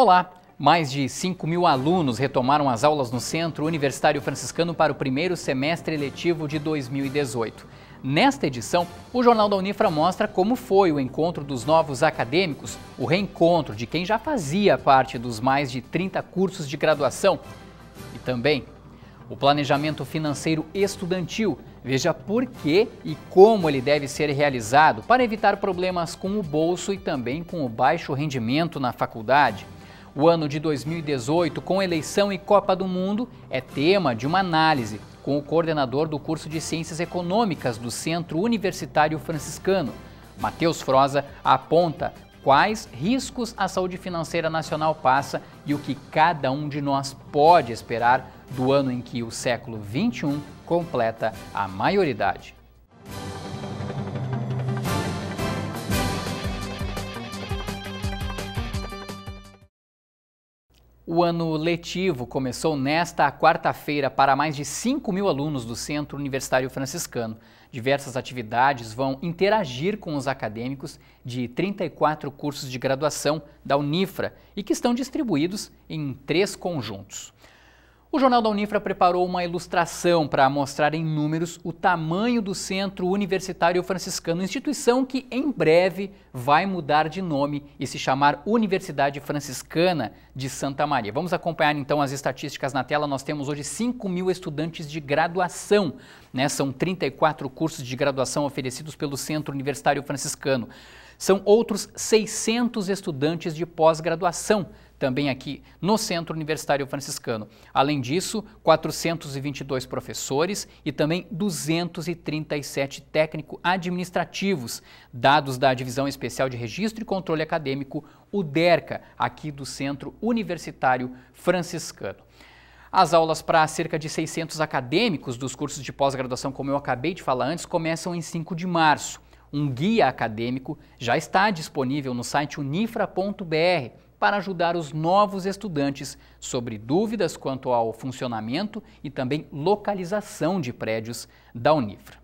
Olá! Mais de 5 mil alunos retomaram as aulas no Centro Universitário Franciscano para o primeiro semestre letivo de 2018. Nesta edição, o Jornal da Unifra mostra como foi o encontro dos novos acadêmicos, o reencontro de quem já fazia parte dos mais de 30 cursos de graduação e também o planejamento financeiro estudantil. Veja por que e como ele deve ser realizado para evitar problemas com o bolso e também com o baixo rendimento na faculdade. O ano de 2018, com eleição e Copa do Mundo, é tema de uma análise com o coordenador do curso de Ciências Econômicas do Centro Universitário Franciscano. Matheus Froza aponta quais riscos a saúde financeira nacional passa e o que cada um de nós pode esperar do ano em que o século XXI completa a maioridade. O ano letivo começou nesta quarta-feira para mais de 5 mil alunos do Centro Universitário Franciscano. Diversas atividades vão interagir com os acadêmicos de 34 cursos de graduação da Unifra e que estão distribuídos em três conjuntos. O Jornal da Unifra preparou uma ilustração para mostrar em números o tamanho do Centro Universitário Franciscano, instituição que em breve vai mudar de nome e se chamar Universidade Franciscana de Santa Maria. Vamos acompanhar então as estatísticas na tela. Nós temos hoje 5 mil estudantes de graduação né? São 34 cursos de graduação oferecidos pelo Centro Universitário Franciscano. São outros 600 estudantes de pós-graduação, também aqui no Centro Universitário Franciscano. Além disso, 422 professores e também 237 técnico-administrativos, dados da Divisão Especial de Registro e Controle Acadêmico, o DERCA, aqui do Centro Universitário Franciscano. As aulas para cerca de 600 acadêmicos dos cursos de pós-graduação, como eu acabei de falar antes, começam em 5 de março. Um guia acadêmico já está disponível no site unifra.br para ajudar os novos estudantes sobre dúvidas quanto ao funcionamento e também localização de prédios da Unifra.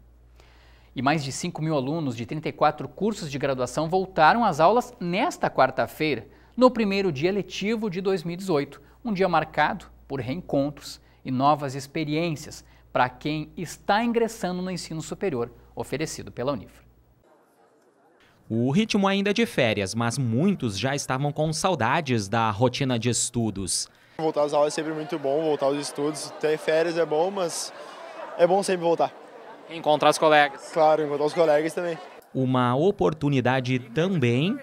E mais de 5 mil alunos de 34 cursos de graduação voltaram às aulas nesta quarta-feira, no primeiro dia letivo de 2018, um dia marcado por reencontros e novas experiências para quem está ingressando no ensino superior oferecido pela Unifra. O ritmo ainda é de férias, mas muitos já estavam com saudades da rotina de estudos. Voltar às aulas é sempre muito bom, voltar aos estudos. Ter férias é bom, mas é bom sempre voltar. Encontrar os colegas. Claro, encontrar os colegas também. Uma oportunidade também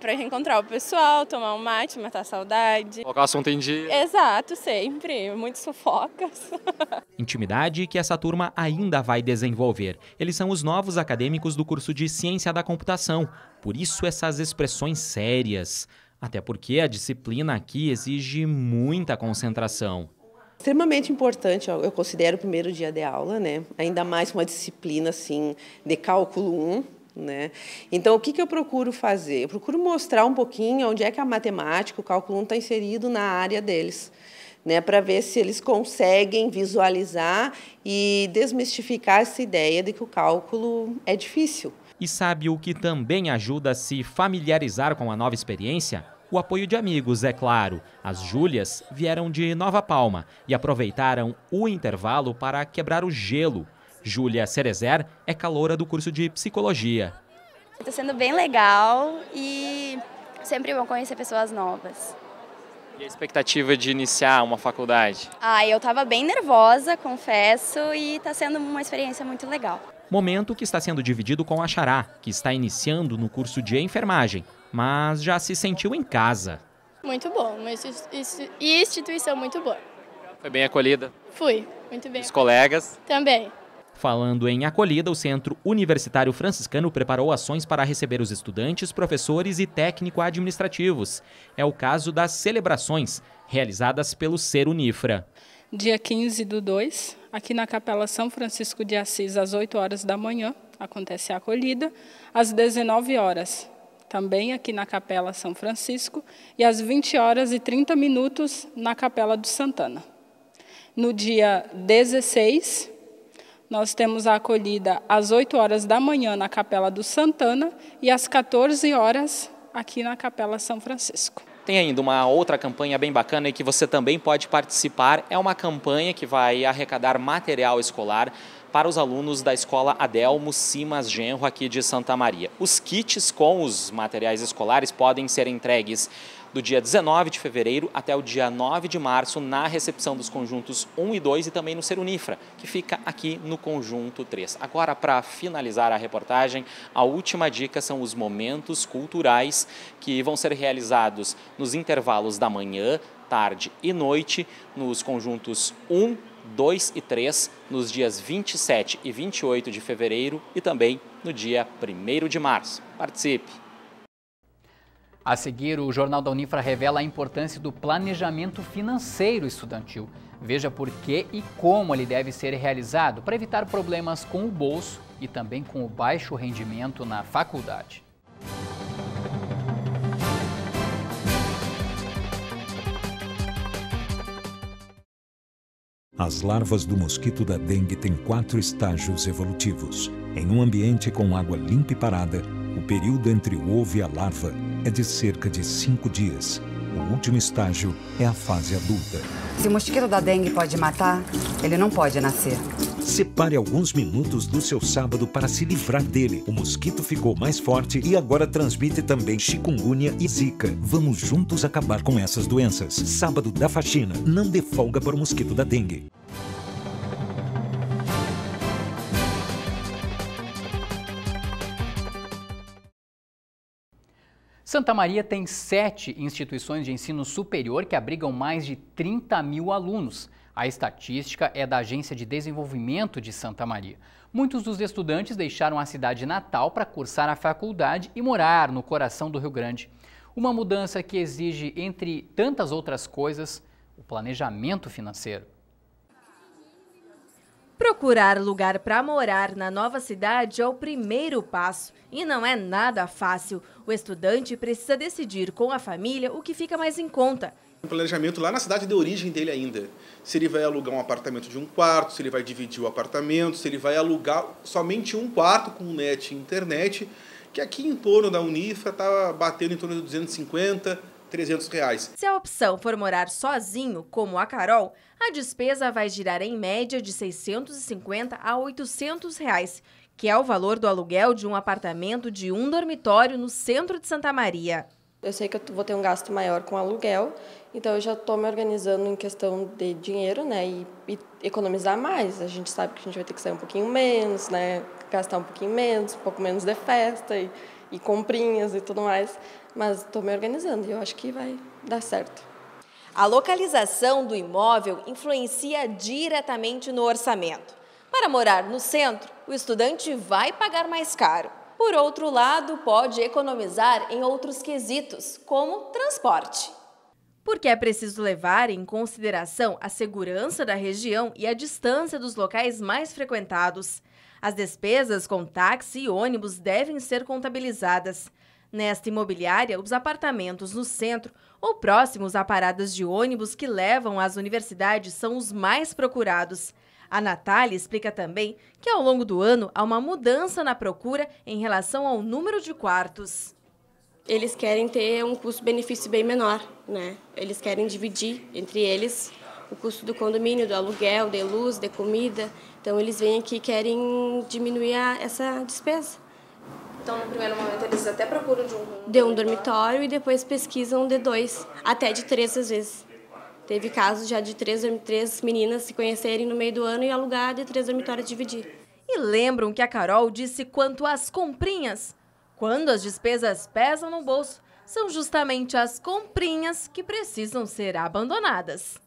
Pra reencontrar o pessoal, tomar um mate, matar a saudade. Colocar assunto em dia. Exato, sempre. Muitos fofocas. Intimidade que essa turma ainda vai desenvolver. Eles são os novos acadêmicos do curso de Ciência da Computação. Por isso, essas expressões sérias. Até porque a disciplina aqui exige muita concentração. Extremamente importante, eu considero o primeiro dia de aula, né? Ainda mais uma disciplina assim de cálculo 1, né? Então, o que, que eu procuro fazer? Eu procuro mostrar um pouquinho onde é que a matemática, o cálculo 1 está inserido na área deles, né? para ver se eles conseguem visualizar e desmistificar essa ideia de que o cálculo é difícil. E sabe o que também ajuda a se familiarizar com a nova experiência? O apoio de amigos, é claro. As Júlias vieram de Nova Palma e aproveitaram o intervalo para quebrar o gelo Júlia Cerezer é caloura do curso de psicologia. Está sendo bem legal e sempre bom conhecer pessoas novas. E a expectativa de iniciar uma faculdade? Ah, eu estava bem nervosa, confesso, e está sendo uma experiência muito legal. Momento que está sendo dividido com a Xará, que está iniciando no curso de enfermagem, mas já se sentiu em casa. Muito bom, e instituição muito boa. Foi bem acolhida? Fui, muito bem. Os colegas? Também. Falando em acolhida, o Centro Universitário Franciscano preparou ações para receber os estudantes, professores e técnico-administrativos. É o caso das celebrações realizadas pelo Ser Unifra. Dia 15 do 2, aqui na Capela São Francisco de Assis, às 8 horas da manhã, acontece a acolhida. Às 19 horas, também aqui na Capela São Francisco, e às 20 horas e 30 minutos na Capela do Santana. No dia 16, nós temos a acolhida às 8 horas da manhã na Capela do Santana e às 14 horas aqui na Capela São Francisco. Tem ainda uma outra campanha bem bacana e que você também pode participar. É uma campanha que vai arrecadar material escolar para os alunos da escola Adelmo Simas Genro aqui de Santa Maria. Os kits com os materiais escolares podem ser entregues do dia 19 de fevereiro até o dia 9 de março na recepção dos conjuntos 1 e 2 e também no Serunifra, que fica aqui no conjunto 3. Agora, para finalizar a reportagem, a última dica são os momentos culturais que vão ser realizados nos intervalos da manhã, tarde e noite nos conjuntos 1, 2 e 3 nos dias 27 e 28 de fevereiro e também no dia 1 de março. Participe! A seguir, o Jornal da Unifra revela a importância do planejamento financeiro estudantil. Veja por que e como ele deve ser realizado para evitar problemas com o bolso e também com o baixo rendimento na faculdade. As larvas do mosquito da dengue têm quatro estágios evolutivos. Em um ambiente com água limpa e parada, o período entre o ovo e a larva é de cerca de cinco dias. O último estágio é a fase adulta. Se o mosquito da dengue pode matar, ele não pode nascer. Separe alguns minutos do seu sábado para se livrar dele. O mosquito ficou mais forte e agora transmite também chikungunya e zika. Vamos juntos acabar com essas doenças. Sábado da faxina. Não dê folga para o mosquito da dengue. Santa Maria tem sete instituições de ensino superior que abrigam mais de 30 mil alunos. A estatística é da Agência de Desenvolvimento de Santa Maria. Muitos dos estudantes deixaram a cidade natal para cursar a faculdade e morar no coração do Rio Grande. Uma mudança que exige, entre tantas outras coisas, o planejamento financeiro. Procurar lugar para morar na nova cidade é o primeiro passo e não é nada fácil. O estudante precisa decidir com a família o que fica mais em conta. Um planejamento lá na cidade de origem dele ainda. Se ele vai alugar um apartamento de um quarto, se ele vai dividir o apartamento, se ele vai alugar somente um quarto com net e internet, que aqui em torno da Unifra está batendo em torno de 250, 300 reais. Se a opção for morar sozinho, como a Carol, a despesa vai girar em média de 650 a 800 reais, que é o valor do aluguel de um apartamento de um dormitório no centro de Santa Maria. Eu sei que eu vou ter um gasto maior com aluguel, então eu já estou me organizando em questão de dinheiro, né? E, e, economizar mais. A gente sabe que a gente vai ter que sair um pouquinho menos, né? Gastar um pouquinho menos, um pouco menos de festa e, e comprinhas e tudo mais. Mas estou me organizando e eu acho que vai dar certo. A localização do imóvel influencia diretamente no orçamento. Para morar no centro, o estudante vai pagar mais caro. Por outro lado, pode economizar em outros quesitos, como transporte. Porque é preciso levar em consideração a segurança da região e a distância dos locais mais frequentados. As despesas com táxi e ônibus devem ser contabilizadas. Nesta imobiliária, os apartamentos no centro ou próximos a paradas de ônibus que levam às universidades são os mais procurados. A Natália explica também que ao longo do ano há uma mudança na procura em relação ao número de quartos. Eles querem ter um custo-benefício bem menor, né? Eles querem dividir entre eles o custo do condomínio, do aluguel, de luz, de comida. Então eles vêm aqui e querem diminuir essa despesa. Então, no primeiro momento, eles até procuram de um. De um dormitório e depois pesquisam de dois, até de três às vezes. Teve casos já de três, três meninas se conhecerem no meio do ano e alugar de três dormitórios dividir. E lembram que a Carol disse quanto às comprinhas? Quando as despesas pesam no bolso, são justamente as comprinhas que precisam ser abandonadas.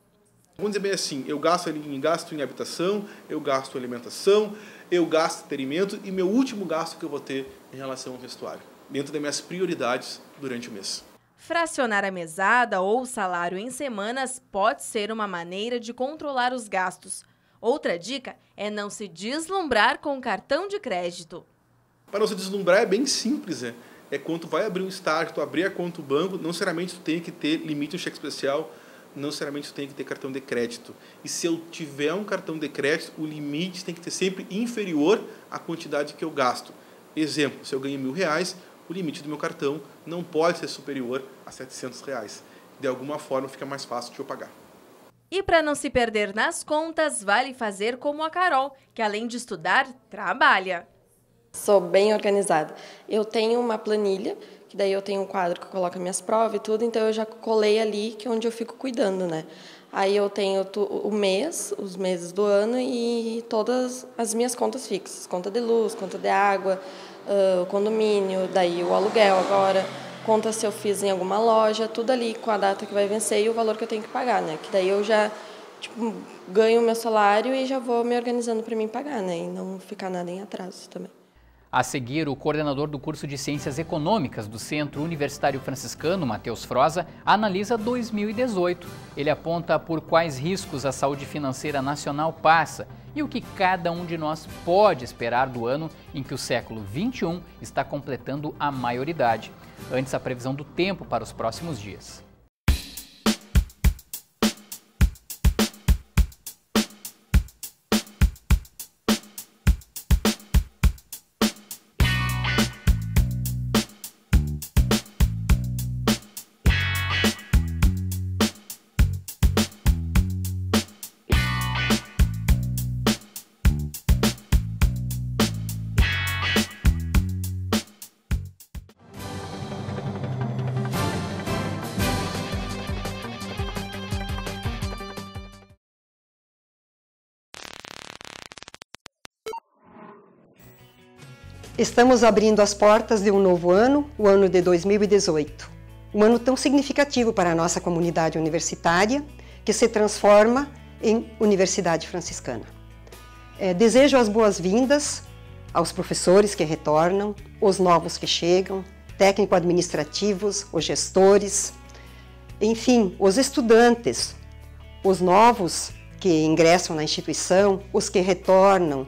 Vamos dizer bem assim, eu gasto em gasto em habitação, eu gasto em alimentação, eu gasto em terimento e meu último gasto que eu vou ter em relação ao vestuário, dentro das minhas prioridades durante o mês. Fracionar a mesada ou o salário em semanas pode ser uma maneira de controlar os gastos. Outra dica é não se deslumbrar com o cartão de crédito. Para não se deslumbrar é bem simples, é. É quando vai abrir um estágio, tu abrir a conta do banco, não necessariamente tu tem que ter limite no cheque especial, não necessariamente tu tem que ter cartão de crédito. E se eu tiver um cartão de crédito, o limite tem que ser sempre inferior à quantidade que eu gasto. Exemplo, se eu ganho mil reais, o limite do meu cartão não pode ser superior a 700 reais. De alguma forma fica mais fácil de eu pagar. E para não se perder nas contas, vale fazer como a Carol, que além de estudar, trabalha. Sou bem organizada. Eu tenho uma planilha que daí eu tenho um quadro que eu coloco minhas provas e tudo, então eu já colei ali que é onde eu fico cuidando, né? Aí eu tenho o mês, os meses do ano e todas as minhas contas fixas, conta de luz, conta de água, o condomínio, daí o aluguel agora, conta se eu fiz em alguma loja, tudo ali com a data que vai vencer e o valor que eu tenho que pagar, né? Que daí eu já tipo, ganho o meu salário e já vou me organizando para mim pagar, né? E não ficar nada em atraso também. A seguir, o coordenador do curso de Ciências Econômicas do Centro Universitário Franciscano, Matheus Froza, analisa 2018. Ele aponta por quais riscos a saúde financeira nacional passa e o que cada um de nós pode esperar do ano em que o século XXI está completando a maioridade. Antes, a previsão do tempo para os próximos dias. Estamos abrindo as portas de um novo ano, o ano de 2018. Um ano tão significativo para a nossa comunidade universitária, que se transforma em Universidade Franciscana. É, desejo as boas-vindas aos professores que retornam, os novos que chegam, técnico-administrativos, os gestores, enfim, os estudantes, os novos que ingressam na instituição, os que retornam,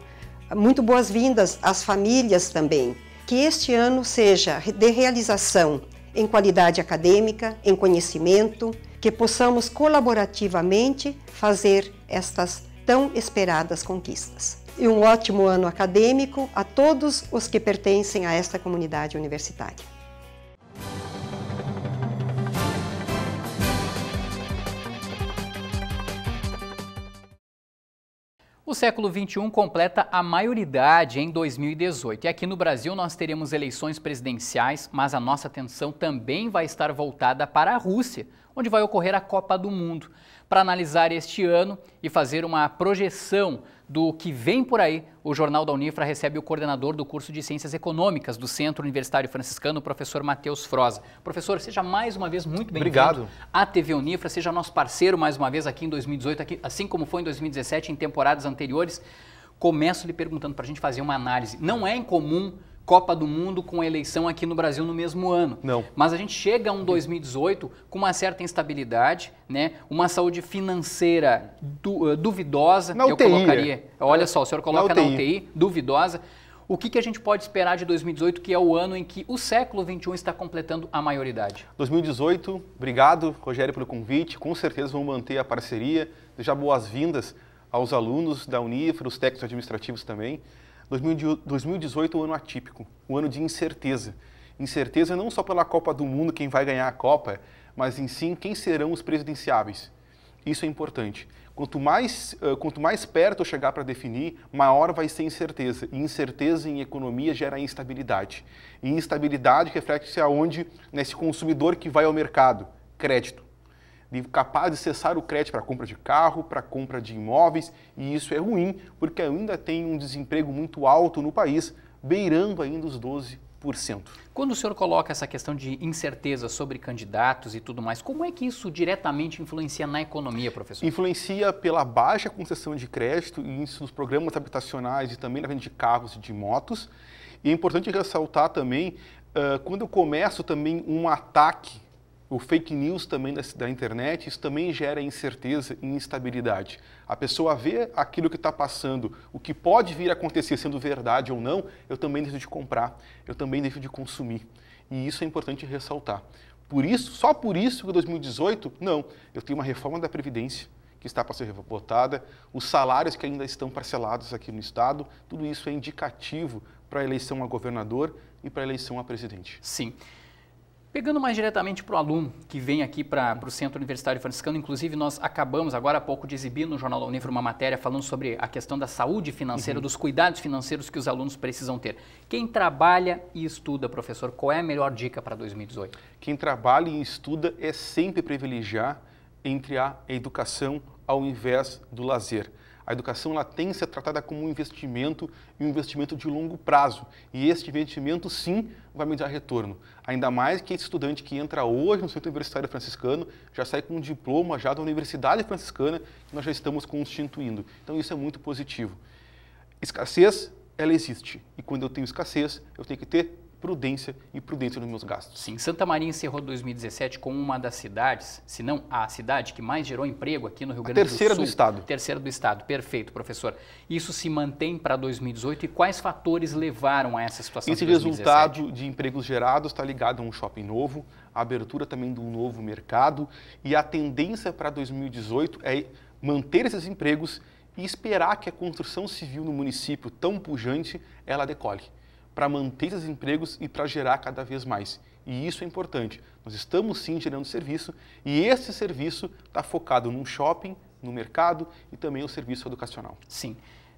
muito boas-vindas às famílias também. Que este ano seja de realização em qualidade acadêmica, em conhecimento, que possamos colaborativamente fazer estas tão esperadas conquistas. E um ótimo ano acadêmico a todos os que pertencem a esta comunidade universitária. século XXI completa a maioridade em 2018. E aqui no Brasil nós teremos eleições presidenciais, mas a nossa atenção também vai estar voltada para a Rússia, onde vai ocorrer a Copa do Mundo. Para analisar este ano e fazer uma projeção do que vem por aí, o Jornal da Unifra recebe o coordenador do curso de Ciências Econômicas do Centro Universitário Franciscano, o professor Matheus Froza. Professor, seja mais uma vez muito bem-vindo Obrigado. à TV Unifra, seja nosso parceiro mais uma vez aqui em 2018, aqui, assim como foi em 2017, em temporadas anteriores. Começo lhe perguntando para a gente fazer uma análise. Não é incomum Copa do Mundo com eleição aqui no Brasil no mesmo ano. Não. Mas a gente chega a um 2018 com uma certa instabilidade, né? Uma saúde financeira du eh, duvidosa. Na eu colocaria. É. Olha só, o senhor coloca na UTI, na UTI duvidosa. O que, que, a gente pode esperar de 2018, que é o ano em que o século XXI está completando a maioridade? 2018, obrigado, Rogério, pelo convite. Com certeza vamos manter a parceria. Deixar boas-vindas aos alunos da Unifra, os técnicos administrativos também. 2018 é um ano atípico, um ano de incerteza. Incerteza não só pela Copa do Mundo, quem vai ganhar a Copa, mas em sim quem serão os presidenciáveis. Isso é importante. Quanto mais, quanto mais perto eu chegar para definir, maior vai ser incerteza. E incerteza em economia gera instabilidade. E instabilidade reflete-se aonde nesse consumidor que vai ao mercado, crédito capaz de cessar o crédito para compra de carro, para compra de imóveis, e isso é ruim porque ainda tem um desemprego muito alto no país, beirando ainda os 12%. Quando o senhor coloca essa questão de incerteza sobre candidatos e tudo mais, como é que isso diretamente influencia na economia, professor? Influencia pela baixa concessão de crédito e isso nos programas habitacionais e também na venda de carros e de motos. E é importante ressaltar também, uh, quando eu começo também um ataque o fake news também da, da, internet, isso também gera incerteza e instabilidade. A pessoa vê aquilo que está passando, o que pode vir a acontecer sendo verdade ou não, eu também deixo de comprar, eu também deixo de consumir. E isso é importante ressaltar. Por isso, só por isso que 2018, não, eu tenho uma reforma da Previdência que está para ser votada, os salários que ainda estão parcelados aqui no Estado, tudo isso é indicativo para a eleição a governador e para a eleição a presidente. Sim. Pegando mais diretamente para o aluno que vem aqui para o Centro Universitário Franciscano, inclusive nós acabamos agora há pouco de exibir no Jornal da Univra uma matéria falando sobre a questão da saúde financeira, uhum. dos cuidados financeiros que os alunos precisam ter. Quem trabalha e estuda, professor, qual é a melhor dica para 2018? Quem trabalha e estuda é sempre privilegiar entre a educação ao invés do lazer. A educação ela tem que ser tratada como um investimento e um investimento de longo prazo. E este investimento, sim, vai me dar retorno. Ainda mais que esse estudante que entra hoje no Centro Universitário Franciscano já sai com um diploma já da Universidade Franciscana que nós já estamos constituindo. Então isso é muito positivo. Escassez, ela existe. E quando eu tenho escassez, eu tenho que ter prudência e prudência nos meus gastos. Sim, Santa Maria encerrou 2017 como uma das cidades, se não a cidade que mais gerou emprego aqui no Rio Grande do Sul. Terceira do estado. Terceira do estado, perfeito, professor. Isso se mantém para 2018 e quais fatores levaram a essa situação? Esse de resultado de empregos gerados está ligado a um shopping novo, a abertura também de um novo mercado e a tendência para 2018 é manter esses empregos e esperar que a construção civil no município tão pujante ela decolhe para manter esses empregos e para gerar cada vez mais. E isso é importante. Nós estamos sim gerando serviço e esse serviço está focado num shopping, no mercado e também o serviço educacional. Sim.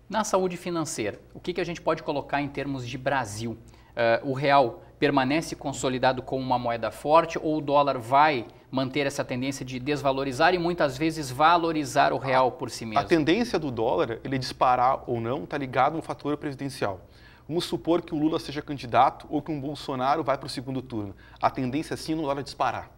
Na saúde financeira, o que, que a gente pode colocar em termos de Brasil? Uh, o real permanece consolidado como uma moeda forte ou o dólar vai manter essa tendência de desvalorizar e muitas vezes valorizar o real por si mesmo? A tendência do dólar, ele disparar ou não, está ligado a um fator presidencial. Vamos supor que o Lula seja candidato ou que um Bolsonaro vai para o segundo turno. A tendência, é sim, não dólar disparar.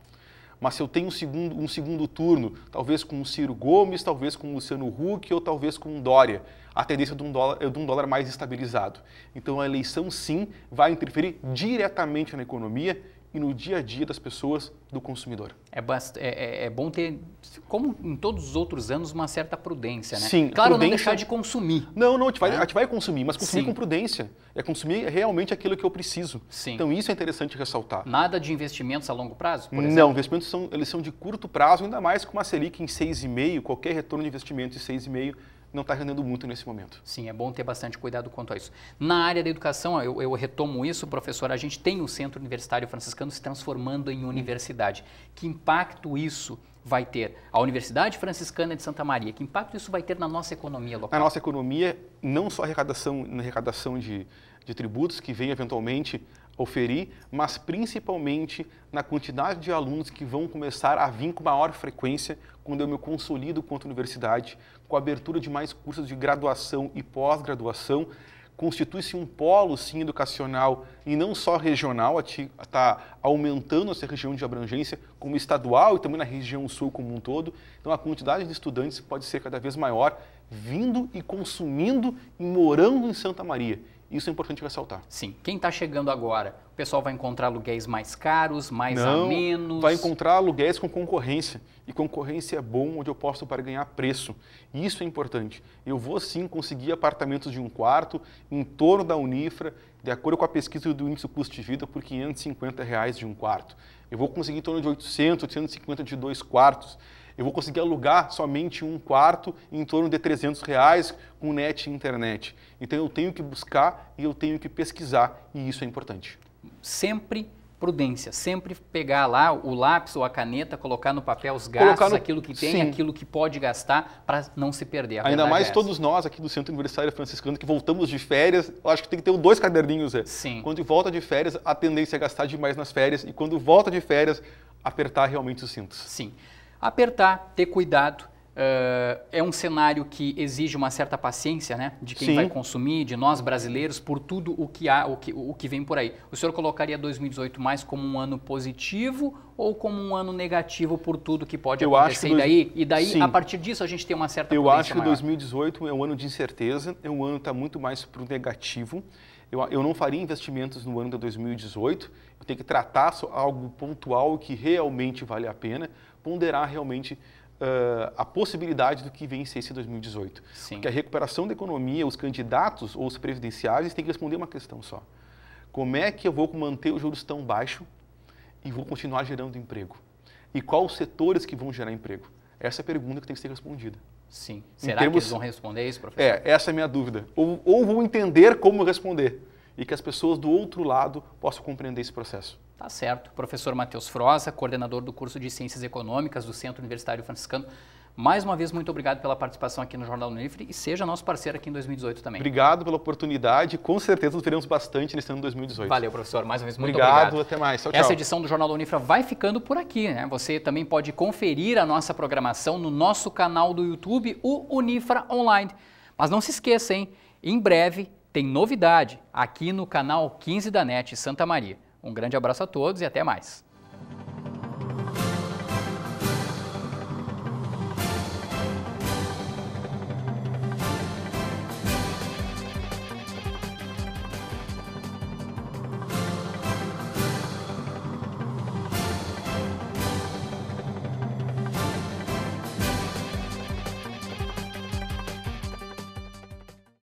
Mas se eu tenho um segundo, um segundo turno, talvez com o Ciro Gomes, talvez com o Luciano Huck ou talvez com o Dória, a tendência é de um dólar, é de um dólar mais estabilizado. Então a eleição, sim, vai interferir diretamente na economia e no dia a dia das pessoas, do consumidor. É, é, é, é, bom ter, como em todos os outros anos, uma certa prudência, né? Sim. Claro, prudência... não deixar de consumir. Não, não, a gente vai, né? a gente vai consumir, mas consumir Sim. com prudência. É consumir realmente aquilo que eu preciso. Sim. Então isso é interessante ressaltar. Nada de investimentos a longo prazo, Não, investimentos são, eles são de curto prazo, ainda mais com uma Selic em 6,5, qualquer retorno de investimento em 6,5 não está rendendo muito nesse momento. Sim, é bom ter bastante cuidado quanto a isso. Na área da educação, eu, eu retomo isso, professor, a gente tem o um Centro Universitário Franciscano se transformando em universidade. Que impacto isso vai ter a Universidade Franciscana de Santa Maria? Que impacto isso vai ter na nossa economia local? Na nossa economia, não só arrecadação, na arrecadação de, de tributos que vem eventualmente oferir, mas principalmente na quantidade de alunos que vão começar a vir com maior frequência quando eu me consolido quanto universidade, com a abertura de mais cursos de graduação e pós-graduação, constitui-se um polo, sim, educacional e não só regional, está aumentando essa região de abrangência, como estadual e também na região sul como um todo. Então, a quantidade de estudantes pode ser cada vez maior, vindo e consumindo e morando em Santa Maria. Isso é importante ressaltar. Sim. Quem está chegando agora, o pessoal vai encontrar aluguéis mais caros, mais Não, menos. vai encontrar aluguéis com concorrência. E concorrência é bom onde eu posso para ganhar preço. Isso é importante. Eu vou sim conseguir apartamentos de um quarto em torno da Unifra, de acordo com a pesquisa do índice custo de vida, por R$ 550 reais de um quarto. Eu vou conseguir em torno de 800, 850 de dois quartos eu vou conseguir alugar somente um quarto em torno de 300 reais com net e internet. Então eu tenho que buscar e eu tenho que pesquisar e isso é importante. Sempre prudência, sempre pegar lá o lápis ou a caneta, colocar no papel os gastos, no... aquilo que tem, Sim. aquilo que pode gastar para não se perder. Ainda mais é todos nós aqui do Centro Universitário Franciscano que voltamos de férias, acho que tem que ter dois caderninhos, é. Sim. Quando volta de férias, a tendência é gastar demais nas férias e quando volta de férias, apertar realmente os cintos. Sim apertar, ter cuidado. Uh, é um cenário que exige uma certa paciência, né? De quem Sim. vai consumir, de nós brasileiros, por tudo o que há, o que, o que vem por aí. O senhor colocaria 2018 mais como um ano positivo ou como um ano negativo por tudo que pode eu acontecer acho que dois... daí? E daí, Sim. a partir disso, a gente tem uma certa Eu acho que maior. 2018 é um ano de incerteza, é um ano que está muito mais para o negativo. Eu, eu não faria investimentos no ano de 2018, eu tenho que tratar algo pontual que realmente vale a pena ponderar realmente uh, a possibilidade do que vem ser esse 2018. Sim. Porque a recuperação da economia, os candidatos ou os presidenciais têm que responder uma questão só. Como é que eu vou manter os juros tão baixo e vou continuar gerando emprego? E quais os setores que vão gerar emprego? Essa é a pergunta que tem que ser respondida. Sim. Será termos... que eles vão responder isso, professor? É, essa é a minha dúvida. Ou, ou vão entender como responder e que as pessoas do outro lado possam compreender esse processo. Tá certo. Professor Matheus Froza, coordenador do curso de Ciências Econômicas do Centro Universitário Franciscano. Mais uma vez, muito obrigado pela participação aqui no Jornal Unifre e seja nosso parceiro aqui em 2018 também. Obrigado pela oportunidade. Com certeza nos veremos bastante nesse ano 2018. Valeu, professor. Mais uma vez, muito obrigado. Obrigado, até mais. Tchau, tchau. Essa edição do Jornal Unifra vai ficando por aqui. Né? Você também pode conferir a nossa programação no nosso canal do YouTube, o Unifra Online. Mas não se esqueça, hein? Em breve tem novidade aqui no canal 15 da NET Santa Maria. Um grande abraço a todos e até mais.